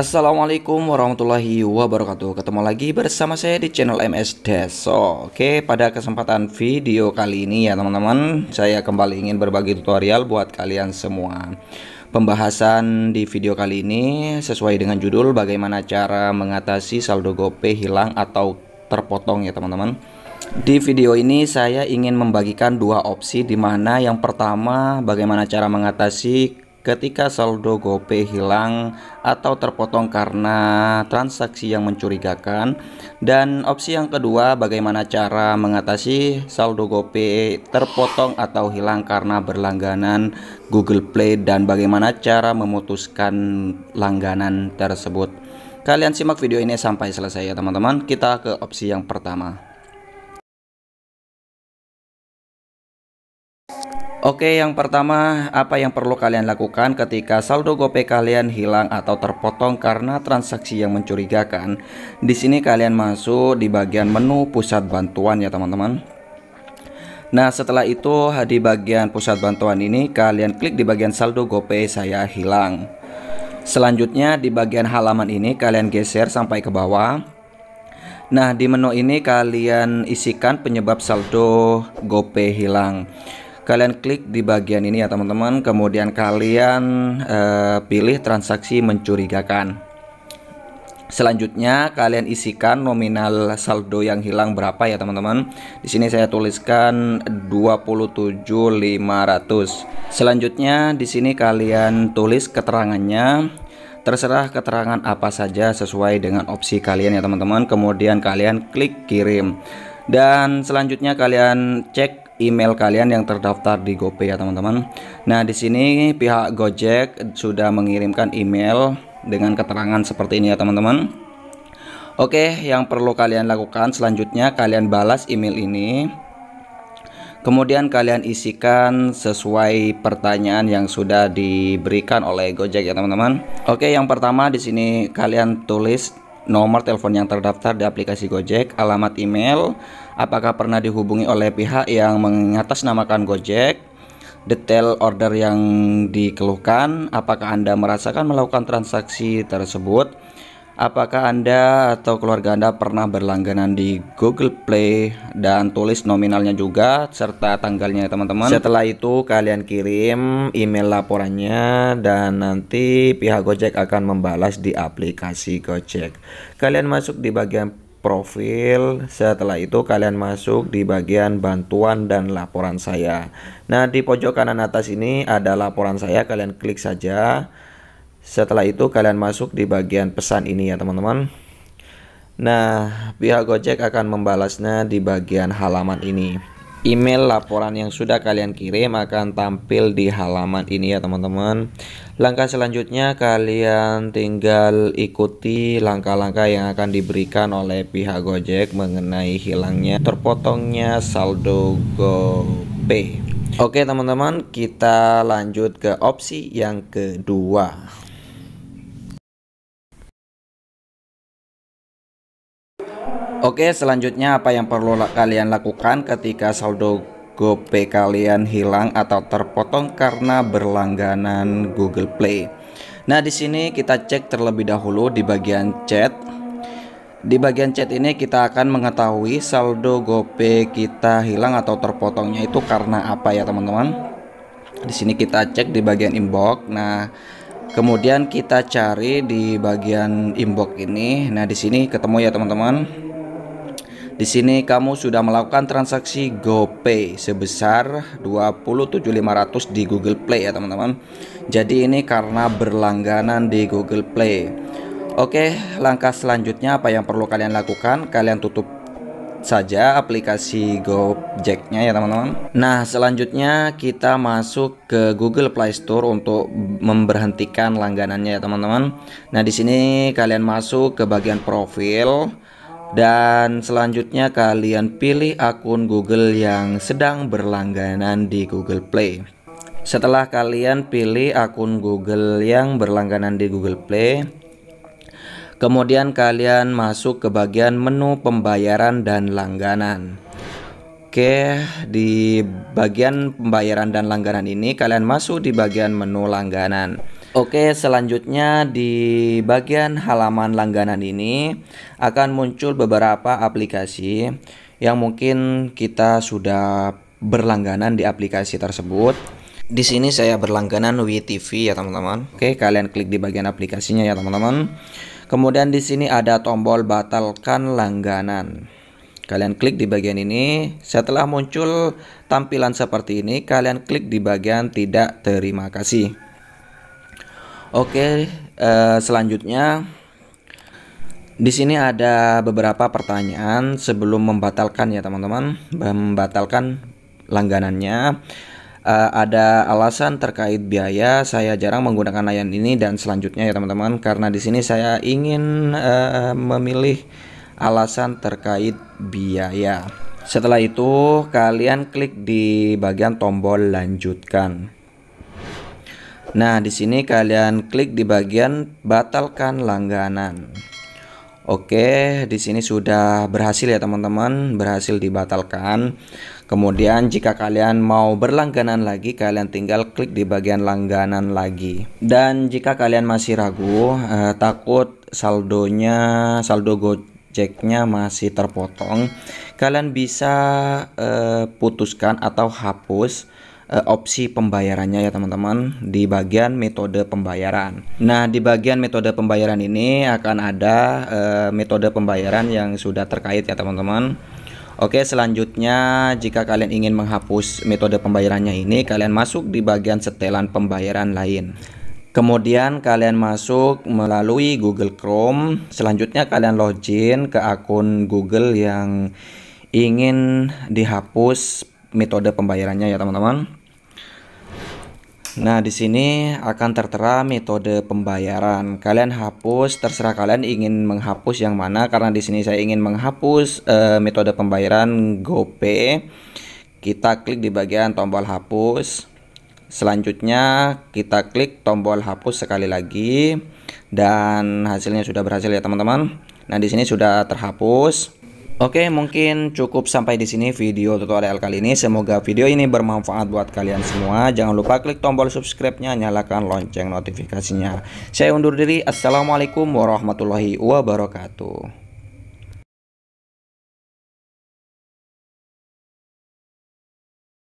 Assalamualaikum warahmatullahi wabarakatuh Ketemu lagi bersama saya di channel MS Deso Oke pada kesempatan video kali ini ya teman-teman Saya kembali ingin berbagi tutorial buat kalian semua Pembahasan di video kali ini sesuai dengan judul Bagaimana cara mengatasi saldo gopay hilang atau terpotong ya teman-teman di video ini saya ingin membagikan dua opsi di mana yang pertama bagaimana cara mengatasi ketika saldo GoPay hilang atau terpotong karena transaksi yang mencurigakan dan opsi yang kedua bagaimana cara mengatasi saldo GoPay terpotong atau hilang karena berlangganan Google Play dan bagaimana cara memutuskan langganan tersebut kalian simak video ini sampai selesai ya teman-teman kita ke opsi yang pertama Oke, yang pertama, apa yang perlu kalian lakukan ketika saldo GoPay kalian hilang atau terpotong karena transaksi yang mencurigakan? Di sini kalian masuk di bagian menu pusat bantuan ya, teman-teman. Nah, setelah itu di bagian pusat bantuan ini kalian klik di bagian saldo GoPay saya hilang. Selanjutnya di bagian halaman ini kalian geser sampai ke bawah. Nah, di menu ini kalian isikan penyebab saldo GoPay hilang kalian klik di bagian ini ya teman-teman kemudian kalian e, pilih transaksi mencurigakan selanjutnya kalian isikan nominal saldo yang hilang berapa ya teman-teman di sini saya tuliskan 27500 selanjutnya di sini kalian tulis keterangannya terserah keterangan apa saja sesuai dengan opsi kalian ya teman-teman kemudian kalian klik kirim dan selanjutnya kalian cek email kalian yang terdaftar di GoPay ya teman-teman. Nah, di sini pihak Gojek sudah mengirimkan email dengan keterangan seperti ini ya teman-teman. Oke, yang perlu kalian lakukan selanjutnya kalian balas email ini. Kemudian kalian isikan sesuai pertanyaan yang sudah diberikan oleh Gojek ya teman-teman. Oke, yang pertama di sini kalian tulis nomor telepon yang terdaftar di aplikasi Gojek, alamat email, apakah pernah dihubungi oleh pihak yang mengatasnamakan Gojek, detail order yang dikeluhkan, apakah Anda merasakan melakukan transaksi tersebut, Apakah Anda atau keluarga Anda pernah berlangganan di Google Play dan tulis nominalnya juga serta tanggalnya teman-teman? Setelah itu kalian kirim email laporannya dan nanti pihak Gojek akan membalas di aplikasi Gojek. Kalian masuk di bagian profil. Setelah itu kalian masuk di bagian bantuan dan laporan saya. Nah, di pojok kanan atas ini ada laporan saya, kalian klik saja. Setelah itu kalian masuk di bagian pesan ini ya teman-teman. Nah, pihak Gojek akan membalasnya di bagian halaman ini. Email laporan yang sudah kalian kirim akan tampil di halaman ini ya teman-teman. Langkah selanjutnya kalian tinggal ikuti langkah-langkah yang akan diberikan oleh pihak Gojek mengenai hilangnya terpotongnya saldo GoPay. Oke teman-teman, kita lanjut ke opsi yang kedua. Oke selanjutnya apa yang perlu kalian lakukan ketika saldo GoPay kalian hilang atau terpotong karena berlangganan Google Play. Nah, di sini kita cek terlebih dahulu di bagian chat. Di bagian chat ini kita akan mengetahui saldo GoPay kita hilang atau terpotongnya itu karena apa ya, teman-teman. Di sini kita cek di bagian inbox. Nah, kemudian kita cari di bagian inbox ini. Nah, di sini ketemu ya, teman-teman di sini kamu sudah melakukan transaksi GoPay sebesar 27.500 di Google Play ya teman-teman. Jadi ini karena berlangganan di Google Play. Oke, langkah selanjutnya apa yang perlu kalian lakukan? Kalian tutup saja aplikasi Gojeknya ya teman-teman. Nah selanjutnya kita masuk ke Google Play Store untuk memberhentikan langganannya ya teman-teman. Nah di sini kalian masuk ke bagian profil dan selanjutnya kalian pilih akun Google yang sedang berlangganan di Google Play. Setelah kalian pilih akun Google yang berlangganan di Google Play, kemudian kalian masuk ke bagian menu pembayaran dan langganan. Oke, di bagian pembayaran dan langganan ini kalian masuk di bagian menu langganan. Oke, selanjutnya di bagian halaman langganan ini akan muncul beberapa aplikasi yang mungkin kita sudah berlangganan di aplikasi tersebut. Di sini saya berlangganan WeTV ya teman-teman. Oke, kalian klik di bagian aplikasinya ya teman-teman. Kemudian di sini ada tombol batalkan langganan. Kalian klik di bagian ini. Setelah muncul tampilan seperti ini, kalian klik di bagian tidak terima kasih. Oke, uh, selanjutnya di sini ada beberapa pertanyaan sebelum membatalkan ya teman-teman, membatalkan langganannya. Uh, ada alasan terkait biaya saya jarang menggunakan layanan ini dan selanjutnya ya teman-teman karena di sini saya ingin uh, memilih alasan terkait biaya. Setelah itu kalian klik di bagian tombol lanjutkan. Nah, di sini kalian klik di bagian batalkan langganan. Oke, di sini sudah berhasil ya teman-teman, berhasil dibatalkan. Kemudian jika kalian mau berlangganan lagi, kalian tinggal klik di bagian langganan lagi. Dan jika kalian masih ragu, eh, takut saldonya, saldo Gojeknya masih terpotong, kalian bisa eh, putuskan atau hapus Eh, opsi pembayarannya ya teman-teman di bagian metode pembayaran. Nah, di bagian metode pembayaran ini akan ada uh, metode pembayaran yang sudah terkait ya teman-teman. Oke, selanjutnya jika kalian ingin menghapus metode pembayarannya ini, kalian masuk di bagian setelan pembayaran lain. Kemudian kalian masuk melalui Google Chrome. Selanjutnya kalian login ke akun Google yang ingin dihapus metode pembayarannya ya teman-teman. Nah, di sini akan tertera metode pembayaran. Kalian hapus, terserah kalian ingin menghapus yang mana karena di sini saya ingin menghapus uh, metode pembayaran GoPay. Kita klik di bagian tombol hapus. Selanjutnya kita klik tombol hapus sekali lagi dan hasilnya sudah berhasil ya, teman-teman. Nah, di sini sudah terhapus. Oke, mungkin cukup sampai di sini video tutorial kali ini. Semoga video ini bermanfaat buat kalian semua. Jangan lupa klik tombol subscribe-nya, nyalakan lonceng notifikasinya. Saya undur diri. Assalamualaikum warahmatullahi wabarakatuh.